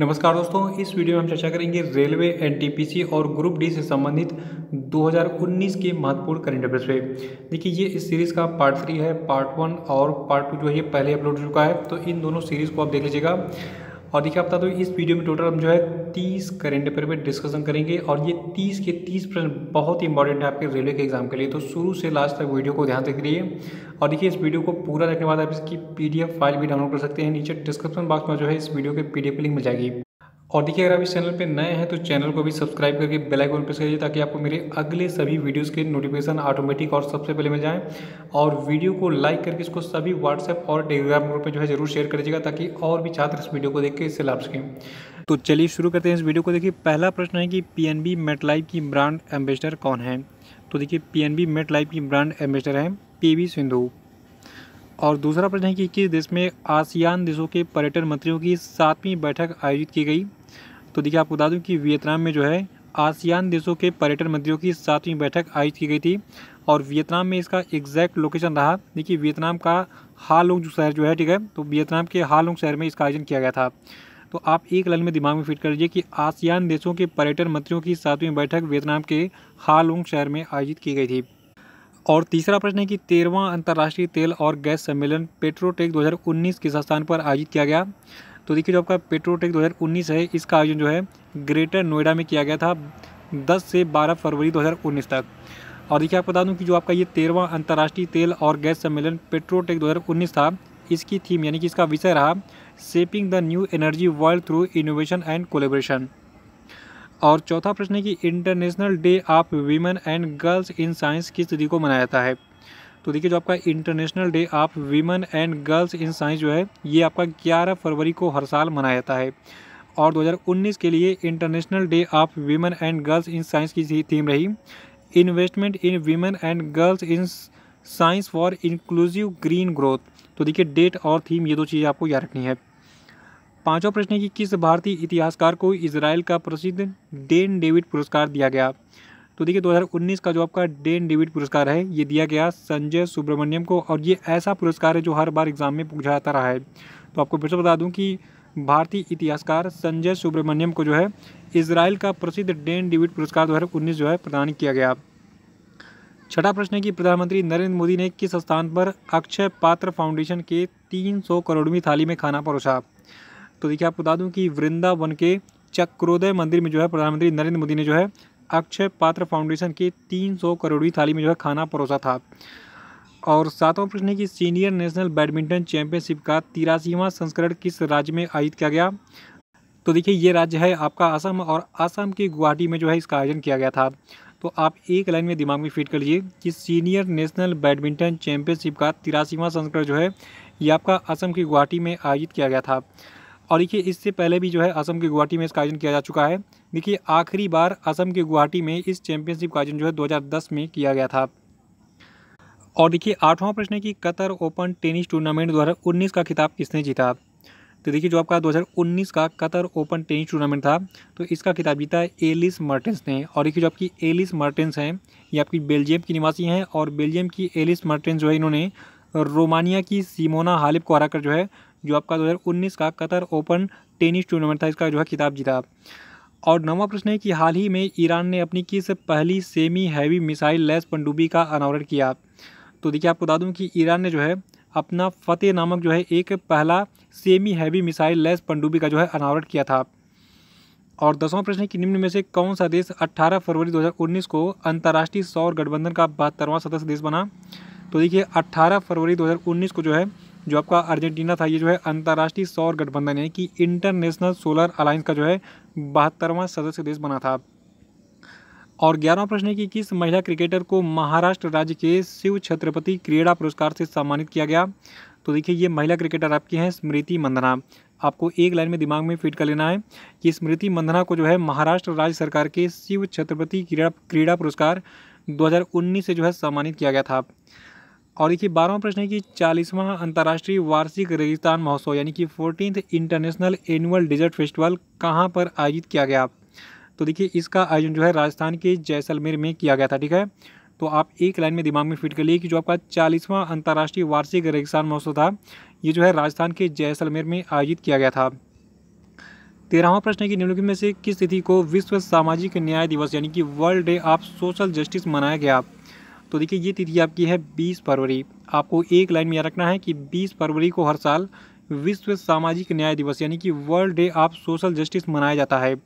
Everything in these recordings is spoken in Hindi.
नमस्कार दोस्तों इस वीडियो में हम चर्चा करेंगे रेलवे एनटीपीसी और ग्रुप डी से संबंधित 2019 के महत्वपूर्ण करंट अफेयर्स पे देखिए ये इस सीरीज़ का पार्ट थ्री है पार्ट वन और पार्ट टू जो है ये पहले अपलोड हो चुका है तो इन दोनों सीरीज़ को आप देख लीजिएगा और देखिए आप बता दो इस वीडियो में टोटल हम जो है तीस करेंट अफेयर पर डिस्कशन करेंगे और ये तीस के तीस प्रश्न बहुत ही इंपॉर्टेंट है आपके रेलवे के एग्जाम के लिए तो शुरू से लास्ट तक वीडियो को ध्यान देख रही और देखिए इस वीडियो को पूरा देखने के बाद आप इसकी पी फाइल भी डाउनलोड कर सकते हैं नीचे डिस्क्रिप्शन बॉक्स में जो है इस वीडियो के पी लिंक मिल जाएगी और देखिए अगर आप इस चैनल पे नए हैं तो चैनल को भी सब्सक्राइब करके बेल आइकन प्रेस करिए ताकि आपको मेरे अगले सभी वीडियोस के नोटिफिकेशन ऑटोमेटिक और सबसे पहले मिल जाएं और वीडियो को लाइक करके इसको सभी व्हाट्सएप और टेलीग्राम ग्रुप में जो है जरूर शेयर कर दीजिएगा ताकि और भी छात्र इस वीडियो को देख के इससे लाभ सकें तो चलिए शुरू करते हैं इस वीडियो को देखिए पहला प्रश्न है कि पी एन बी मेटलाइफ की ब्रांड एम्बेसडर कौन है तो देखिए पी एन बी मेटलाइफ की ब्रांड एम्बेसडर है पी वी सिंधु और दूसरा प्रश्न है कि किस देश में आसियान देशों के पर्यटन मंत्रियों की सातवीं बैठक आयोजित की गई तो देखिए आपको बता दूं कि वियतनाम में जो है आसियान देशों के पर्यटन मंत्रियों की सातवीं बैठक आयोजित की गई थी और वियतनाम में इसका एग्जैक्ट लोकेशन रहा देखिए वियतनाम का हालोंग शहर जो है ठीक है तो वियतनाम के हालोंग शहर में इसका आयोजन किया गया था तो आप एक लाइन में दिमाग में फिट कर लीजिए कि आसियान देशों के पर्यटन मंत्रियों की सातवीं बैठक वियतनाम के हालोंग शहर में आयोजित की गई थी और तीसरा प्रश्न है कि तेरहवां अंतर्राष्ट्रीय तेल और गैस सम्मेलन पेट्रोटेक 2019 किस स्थान पर आयोजित किया गया तो देखिए जो आपका पेट्रोटेक 2019 है इसका आयोजन जो है ग्रेटर नोएडा में किया गया था 10 से 12 फरवरी 2019 तक और देखिए आपको बता दूं कि जो आपका ये तेरहवा अंतर्राष्ट्रीय तेल और गैस सम्मेलन पेट्रोटेक 2019 था इसकी थीम यानी कि इसका विषय रहा shaping the new energy world through innovation and collaboration और चौथा प्रश्न है कि international day of women and girls in science किस तिथि को मनाया जाता है तो देखिए जो आपका international day of women and girls in science जो है ये आपका ग्यारह फरवरी को हर साल मनाया जाता है और 2019 के लिए international day of women and girls in science की थीम रही investment in women and girls in science for inclusive green growth तो देखिए डेट और थीम ये दो चीज़ें आपको याद रखनी है पांचवा प्रश्न है कि किस भारतीय इतिहासकार को इसराइल का प्रसिद्ध डेन डेविड पुरस्कार दिया गया तो देखिए 2019 का जो आपका डेन डेविड पुरस्कार है ये दिया गया संजय सुब्रमण्यम को और ये ऐसा पुरस्कार है जो हर बार एग्जाम में पूछा जाता रहा है तो आपको फिर से बता दूँ कि भारतीय इतिहासकार संजय सुब्रमण्यम को जो है इसराइल का प्रसिद्ध डेन डेविड पुरस्कार दो जो है प्रदान किया गया छठा प्रश्न है कि प्रधानमंत्री नरेंद्र मोदी ने किस स्थान पर अक्षय पात्र फाउंडेशन के 300 करोड़वीं थाली में खाना परोसा तो देखिए आपको बता दूँ कि वृंदावन के चक्रोदय मंदिर में जो है प्रधानमंत्री नरेंद्र मोदी ने जो है अक्षय पात्र फाउंडेशन के तीन सौ करोड़ी थाली में जो है खाना परोसा था और सातवां प्रश्न है कि सीनियर नेशनल बैडमिंटन चैंपियनशिप का तिरासीवा संस्करण किस राज्य में आयोजित किया गया तो देखिए ये राज्य है आपका आसाम और आसाम के गुवाहाटी में जो है इसका आयोजन किया गया था तो आप एक लाइन में दिमाग में फिट कर लीजिए कि सीनियर नेशनल बैडमिंटन चैंपियनशिप का तिरासीवा संस्करण जो है ये आपका असम की गुवाहाटी में आयोजित किया गया था और देखिए इससे पहले भी जो है असम के गुवाहाटी में इसका आयोजन किया जा चुका है देखिए आखिरी बार असम के गुवाहाटी में इस चैंपियनशिप का आयोजन जो है 2010 में किया गया था और देखिए आठवां प्रश्न है कि कतर ओपन टेनिस टूर्नामेंट दो का खिताब किसने जीता तो देखिए जो आपका 2019 का कतर ओपन टेनिस टूर्नामेंट था तो इसका खिताब जीता है एलिस मार्टेंस ने और देखिए जो आपकी एलिस मार्टेंस हैं ये आपकी बेल्जियम की निवासी हैं और बेल्जियम की एलिस मार्टेंस जो है इन्होंने रोमानिया की सीमोना हालिप को हराकर जो है जो आपका दो का कतर ओपन टेनिस टूर्नामेंट था इसका जो है खिताब जीता और नवा प्रश्न है कि हाल ही में ईरान ने अपनी किस पहली सेमी हैवी मिसाइल लेस पनडुब्बी का अनावरण किया तो देखिए आपको बता दूं कि ईरान ने जो है अपना फतेह नामक जो है एक पहला सेमी हैवी मिसाइल लेस पनडुब्बी का जो है अनावरण किया था और दसवां प्रश्न है कि निम्न में से कौन सा देश 18 फरवरी 2019 को अंतर्राष्ट्रीय सौर गठबंधन का बहत्तरवां सदस्य देश बना तो देखिए 18 फरवरी 2019 को जो है जो आपका अर्जेंटीना था ये जो है अंतर्राष्ट्रीय सौर गठबंधन है कि इंटरनेशनल सोलर अलायंस का जो है बहत्तरवां सदस्य देश बना था और ग्यारहवा प्रश्न है कि किस महिला क्रिकेटर को महाराष्ट्र राज्य के शिव छत्रपति क्रीड़ा पुरस्कार से सम्मानित किया गया तो देखिए ये महिला क्रिकेटर आपकी हैं स्मृति मंदना आपको एक लाइन में दिमाग में फिट कर लेना है कि स्मृति मंदना को जो है महाराष्ट्र राज्य सरकार के शिव छत्रपति क्रीड़ा क्रीड़ा पुरस्कार 2019 से जो है सम्मानित किया गया था और देखिए बारहवा प्रश्न है कि चालीसवां अंतर्राष्ट्रीय वार्षिक रेगिस्तान महोत्सव यानी कि fourteen international annual desert festival कहाँ पर आयोजित किया गया तो देखिए इसका आयोजन जो है राजस्थान के जैसलमेर में किया गया था ठीक है तो आप एक लाइन में दिमाग में फिट कर लिए कि जो आपका चालीसवां अंतर्राष्ट्रीय वार्षिक रेगिस्तान महोत्सव था ये जो है राजस्थान के जैसलमेर में आयोजित किया गया था तेरहवा प्रश्न है कि निम्नलिखित में से किस तिथि को विश्व सामाजिक न्याय दिवस यानी कि world day of social justice मनाया गया तो देखिए ये तिथि आपकी है बीस फरवरी आपको एक लाइन में याद रखना है कि बीस फरवरी को हर साल विश्व सामाजिक न्याय दिवस यानी कि world day of social justice मनाया जाता है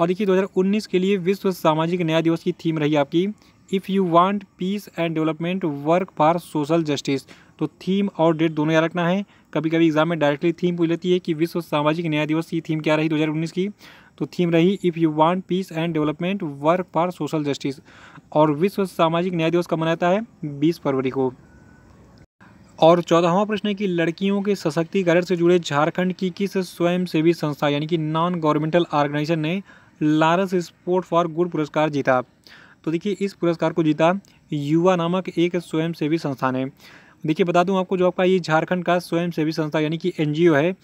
और देखिए 2019 के लिए विश्व सामाजिक न्याय दिवस की थीम रही आपकी if you want peace and development work for social justice तो थीम और डेट दोनों याद रखना है कभी कभी एग्जाम में डायरेक्टली थीम पूछ लेती है कि विश्व सामाजिक न्याय दिवस की थीम क्या रही 2019 की तो थीम रही if you want peace and development work for social justice और विश्व सामाजिक न्याय दिवस का मनाता है बीस फरवरी को और चौदहवा प्रश्न है कि लड़कियों के सशक्तिकरण से जुड़े झारखंड की किस स्वयंसेवी संस्था यानी कि नॉन गवर्नमेंटल ऑर्गेनाइजेशन ने लारस स्पोर्ट फॉर गुड पुरस्कार जीता तो देखिए इस पुरस्कार को जीता युवा नामक एक स्वयंसेवी संस्था ने देखिए बता दूं आपको जो आपका ये झारखंड का स्वयंसेवी संस्था यानी कि एनजीओ है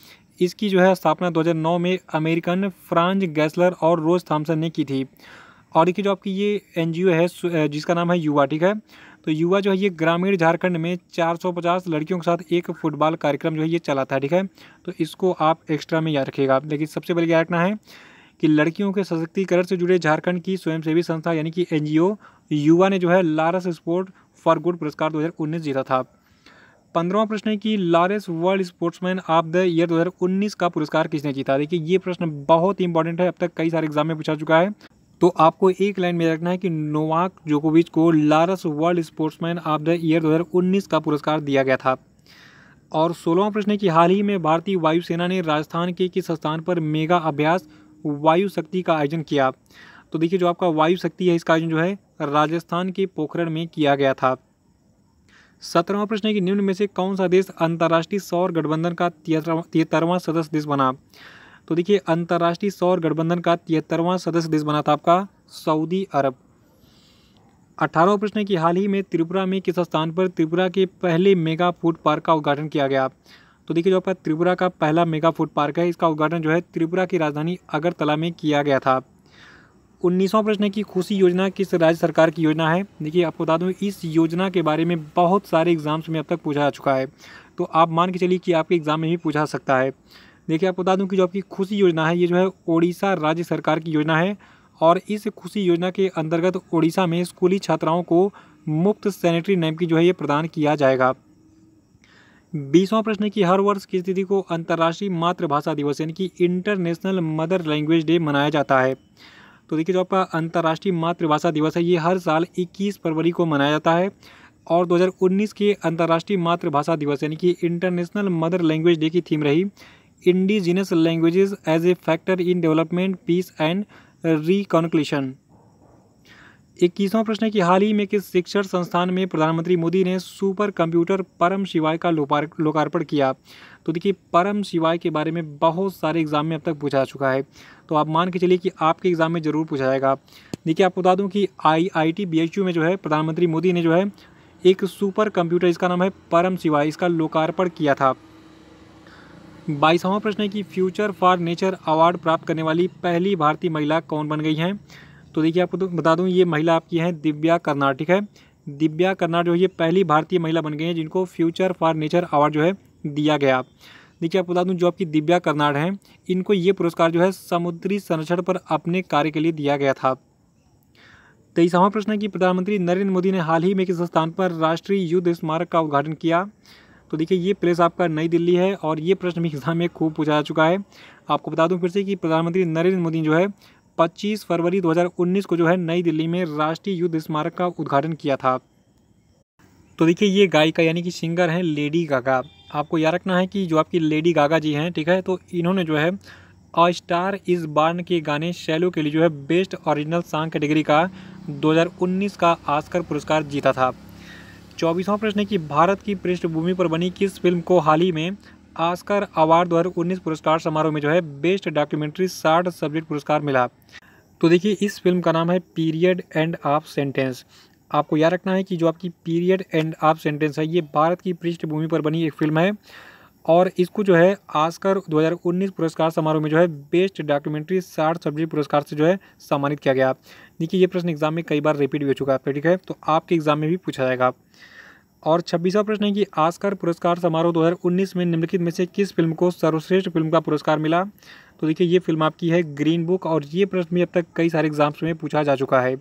इसकी जो है स्थापना 2009 में अमेरिकन फ्रांज गैसलर और रोज थॉम्सन ने की थी और देखिए जो आपकी ये एनजीओ है जिसका नाम है युवा ठीक है तो युवा जो है ये ग्रामीण झारखंड में 450 लड़कियों के साथ एक फुटबॉल कार्यक्रम जो है ये चलाता है ठीक है तो इसको आप एक्स्ट्रा में याद रखिएगा लेकिन सबसे पहले याद रखना है कि लड़कियों के सशक्तिकरण से जुड़े झारखंड की स्वयंसेवी संस्था यानी कि एनजीओ युवा ने जो है लारस स्पोर्ट फॉर गुड पुरस्कार 2019 जीता था पंद्रवा प्रश्न है कि Laureus world sportsman of the year 2019 का पुरस्कार किसने जीता देखिए ये प्रश्न बहुत इंपॉर्टेंट है अब तक कई सारे एग्जाम में पूछा चुका है तो आपको एक लाइन में रखना है कि नोवाक जोकोविच को Laureus world sportsman of the year 2019 का पुरस्कार दिया गया था और सोलहवां प्रश्न है कि हाल ही में भारतीय वायुसेना ने राजस्थान के किस स्थान पर मेगा अभ्यास वायु शक्ति का आयोजन किया तो देखिए जो आपका वायु शक्ति है इसका आयोजन जो है राजस्थान के पोखरण में किया गया था सत्रहवा प्रश्न है कि निम्न में से कौन सा देश अंतर्राष्ट्रीय सौर गठबंधन का तिहत्तरवां सदस्य देश बना तो देखिए अंतर्राष्ट्रीय सौर गठबंधन का तिहत्तरवां सदस्य देश बना था आपका सऊदी अरब अठारहवा प्रश्न है कि हाल ही में त्रिपुरा में किस स्थान पर त्रिपुरा के पहले मेगा फूड पार्क का उद्घाटन किया गया तो देखिए जो आपका त्रिपुरा का पहला मेगा फूड पार्क है इसका उद्घाटन जो है त्रिपुरा की राजधानी अगरतला में किया गया था उन्नीसवां प्रश्न है कि खुशी योजना किस राज्य सरकार की योजना है देखिए आपको बता दूँ इस योजना के बारे में बहुत सारे एग्जाम्स में अब तक पूछा जा चुका है तो आप मान के चलिए कि आपके एग्ज़ाम में भी पूछा सकता है देखिए आपको बता दूँ कि जो आपकी खुशी योजना है ये जो है उड़ीसा राज्य सरकार की योजना है और इस खुशी योजना के अंतर्गत उड़ीसा में स्कूली छात्राओं को मुफ्त सैनिटरी नैप की जो है ये प्रदान किया जाएगा बीसवां प्रश्न की हर वर्ष किस तिथि को अंतर्राष्ट्रीय मातृभाषा दिवस यानी कि इंटरनेशनल मदर लैंग्वेज डे मनाया जाता है तो देखिए जो आपका अंतर्राष्ट्रीय मातृभाषा दिवस है ये हर साल 21 फरवरी को मनाया जाता है और 2019 के अंतर्राष्ट्रीय मातृभाषा दिवस यानी कि इंटरनेशनल मदर लैंग्वेज डे की थीम रही indigenous languages as a factor in development peace and reconciliation इक्कीसवां प्रश्न है कि हाल ही में किस शिक्षण संस्थान में प्रधानमंत्री मोदी ने सुपर कंप्यूटर परम शिवाय का लोकार्पण किया तो देखिए परम शिवाय के बारे में बहुत सारे एग्जाम में अब तक पूछा चुका है तो आप मान के चलिए कि आपके एग्जाम में ज़रूर पूछा जाएगा देखिए आपको बता दूं कि I I T B H U में जो है प्रधानमंत्री मोदी ने जो है एक सुपर कंप्यूटर इसका नाम है परम शिवाय इसका लोकार्पण किया था बाईसवां प्रश्न है कि फ्यूचर फॉर नेचर अवार्ड प्राप्त करने वाली पहली भारतीय महिला कौन बन गई हैं तो देखिए आपको तो बता दूँ ये महिला आपकी हैं दिव्या कर्नाटिक है दिव्या कर्नाटक जो ये पहली भारतीय महिला बन गई हैं जिनको फ्यूचर फॉर नेचर अवार्ड जो है दिया गया देखिए आपको बता दूँ जो आपकी दिव्या कर्नाड हैं इनको ये पुरस्कार जो है समुद्री संरक्षण पर अपने कार्य के लिए दिया गया था तेईसवा प्रश्न है कि प्रधानमंत्री नरेंद्र मोदी ने हाल ही में किस स्थान पर राष्ट्रीय युद्ध स्मारक का उद्घाटन किया तो देखिए ये प्लेस आपका नई दिल्ली है और ये प्रश्न भी एग्जाम में खूब पूछा जा चुका है आपको बता दूं फिर से कि प्रधानमंत्री नरेंद्र मोदी जो है 25 फरवरी 2019 को जो है नई दिल्ली में राष्ट्रीय युद्ध स्मारक का उद्घाटन किया था तो देखिए ये गायिका यानी कि सिंगर हैं लेडी गागा आपको याद रखना है कि जो आपकी लेडी गागा जी हैं ठीक है तो इन्होंने जो है अ स्टार इज बार्न के गाने शैलो के लिए जो है बेस्ट ओरिजिनल सॉन्ग कैटेगरी का 2019 का आस्कर पुरस्कार जीता था चौबीसवां प्रश्न है कि भारत की पृष्ठभूमि पर बनी किस फिल्म को हाल ही में आस्कर अवार्ड दो हज़ार पुरस्कार समारोह में जो है बेस्ट डॉक्यूमेंट्री साठ सब्जेक्ट पुरस्कार मिला तो देखिए इस फिल्म का नाम है पीरियड एंड ऑफ सेंटेंस आपको याद रखना है कि जो आपकी पीरियड एंड ऑफ सेंटेंस है ये भारत की पृष्ठभूमि पर बनी एक फिल्म है और इसको जो है आस्कर 2019 पुरस्कार समारोह में जो है बेस्ट डॉक्यूमेंट्री साठ सब्जेक्ट पुरस्कार से जो है सम्मानित किया गया देखिए ये प्रश्न एग्जाम में कई बार रिपीट भी हो चुका है ठीक है तो आपके एग्जाम में भी पूछा जाएगा और छब्बीसवा प्रश्न है कि आस्कर पुरस्कार समारोह 2019 में निम्नलिखित में से किस फिल्म को सर्वश्रेष्ठ फिल्म का पुरस्कार मिला तो देखिए ये फिल्म आपकी है ग्रीन बुक और ये प्रश्न भी अब तक कई सारे एग्जाम्स में पूछा जा चुका है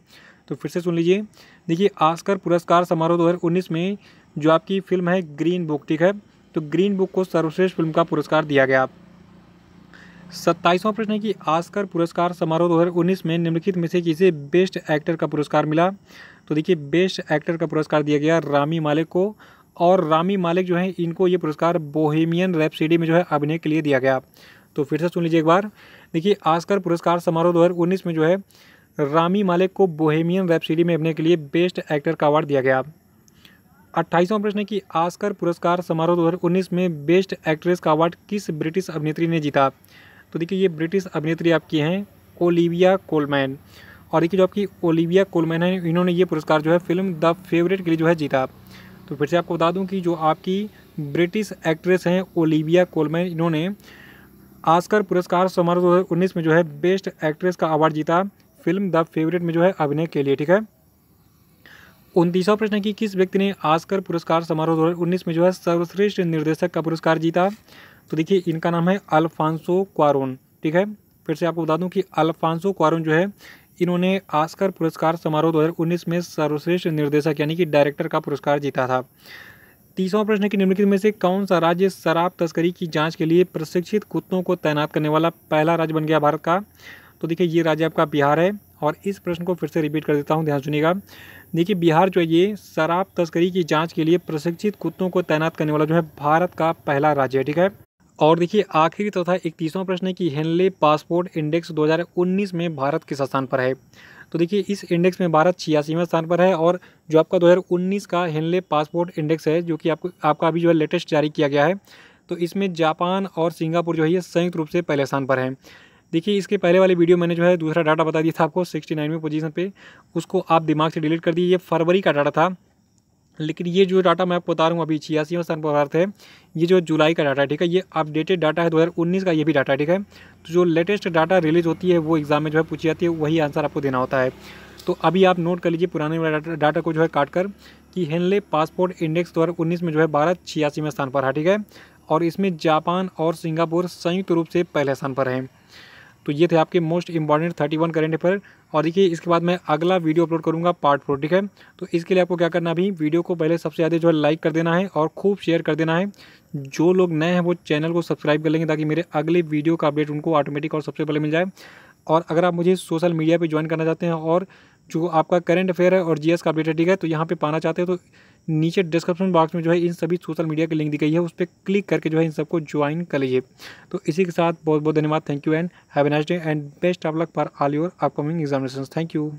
तो फिर से सुन लीजिए देखिए आस्कर पुरस्कार समारोह उन्नीस में जो आपकी फिल्म है ग्रीन बुक ठीक है तो ग्रीन बुक को सर्वश्रेष्ठ फिल्म का पुरस्कार दिया गया सत्ताईसवां प्रश्न है कि आस्कर पुरस्कार समारोह दो में निम्नलिखित में से किसे बेस्ट एक्टर का पुरस्कार मिला तो देखिए बेस्ट एक्टर का पुरस्कार दिया गया रामी मालिक को और रामी मालिक जो है इनको ये पुरस्कार बोहेमियन रैपसीडी में जो है अभिनय के लिए दिया गया तो फिर से सुन लीजिए एक बार देखिए आस्कर पुरस्कार समारोह दो में जो है रामी मालिक को बोहेमियन रैपसीडी में अभिनय के लिए बेस्ट एक्टर का अवार्ड दिया गया अट्ठाईसवां प्रश्न है कि आस्कर पुरस्कार समारोह दो में बेस्ट एक्ट्रेस का अवार्ड किस ब्रिटिश अभिनेत्री ने जीता तो देखिए ये ब्रिटिश अभिनेत्री आपकी हैं ओलिविया कोलमैन और देखिए जो आपकी ओलिविया कोलमैन है इन्होंने ये पुरस्कार जो है फिल्म द फेवरेट के लिए जो है जीता तो फिर से आपको बता दूँ कि जो आपकी ब्रिटिश एक्ट्रेस हैं ओलिविया कोलमैन इन्होंने आस्कर पुरस्कार समारोह दो हज़ार उन्नीस में जो है बेस्ट एक्ट्रेस का अवार्ड जीता फिल्म द फेवरेट में जो है अभिनय के लिए ठीक है उनतीसवा प्रश्न की किस व्यक्ति ने आस्कर पुरस्कार समारोह दो में जो है सर्वश्रेष्ठ निर्देशक का पुरस्कार जीता तो देखिए इनका नाम है अल्फांसो क्वारोन ठीक है फिर से आपको बता दूं कि अल्फांसो क्वारोन जो है इन्होंने आस्कर पुरस्कार समारोह 2019 में सर्वश्रेष्ठ निर्देशक यानी कि डायरेक्टर का पुरस्कार जीता था तीसवा प्रश्न कि निम्नलिखित में से कौन सा राज्य शराब तस्करी की जाँच के लिए प्रशिक्षित कुत्तों को तैनात करने वाला पहला राज्य बन गया भारत का तो देखिए ये राज्य आपका बिहार है और इस प्रश्न को फिर से रिपीट कर देता हूँ ध्यान सुनिएगा देखिए बिहार जो है ये शराब तस्करी की जाँच के लिए प्रशिक्षित कुत्तों को तैनात करने वाला जो है भारत का पहला राज्य है ठीक है और देखिए आखिरी तथा तो इकतीसवां प्रश्न है कि हेनले पासपोर्ट इंडेक्स 2019 में भारत किस स्थान पर है तो देखिए इस इंडेक्स में भारत छियासीवें स्थान पर है और जो आपका 2019 का हेनले पासपोर्ट इंडेक्स है जो कि आपको आपका अभी जो है लेटेस्ट जारी किया गया है तो इसमें जापान और सिंगापुर जो है ये संयुक्त रूप से पहले स्थान पर है देखिए इसके पहले वाले वीडियो मैंने जो है दूसरा डाटा बता दिया था आपको सिक्सटी नाइनवीं पोजीशन पे उसको आप दिमाग से डिलीट कर दिए ये फरवरी का डाटा था लेकिन ये जो डाटा मैं आपको बता रहा हूँ अभी छियासीवें स्थान पर भारत है ये जो जुलाई का डाटा है ठीक है ये अपडेटेड डाटा है 2019 का ये भी डाटा ठीक है तो जो लेटेस्ट डाटा रिलीज होती है वो एग्ज़ाम में जो है पूछी जाती है वही आंसर आपको देना होता है तो अभी आप नोट कर लीजिए पुराने डाटा, डाटा को जो है काट कर कि हेनले पासपोर्ट इंडेक्स दो में जो है भारत छियासीवें स्थान पर है ठीक है और इसमें जापान और सिंगापुर संयुक्त रूप से पहले स्थान पर हैं तो ये थे आपके most important thirty one current affair और देखिए इसके बाद मैं अगला वीडियो अपलोड करूँगा पार्ट फोर ठीक है तो इसके लिए आपको क्या करना अभी वीडियो को पहले सबसे ज़्यादा जो है लाइक कर देना है और खूब शेयर कर देना है जो लोग नए हैं वो चैनल को सब्सक्राइब कर लेंगे ताकि मेरे अगले वीडियो का अपडेट उनको ऑटोमेटिक और सबसे पहले मिल जाए और अगर आप मुझे सोशल मीडिया पर ज्वाइन करना चाहते हैं और जो आपका करंट अफेयर है और जी का अपडेट है ठीक है तो यहाँ पर पाना चाहते हैं तो नीचे डिस्क्रिप्शन बॉक्स में जो है इन सभी सोशल मीडिया की लिंक दी गई है उस पर क्लिक करके जो है इन सबको ज्वाइन कर लीजिए तो इसी के साथ बहुत बहुत धन्यवाद thank you and have nice day and best of luck for all your upcoming examination thank you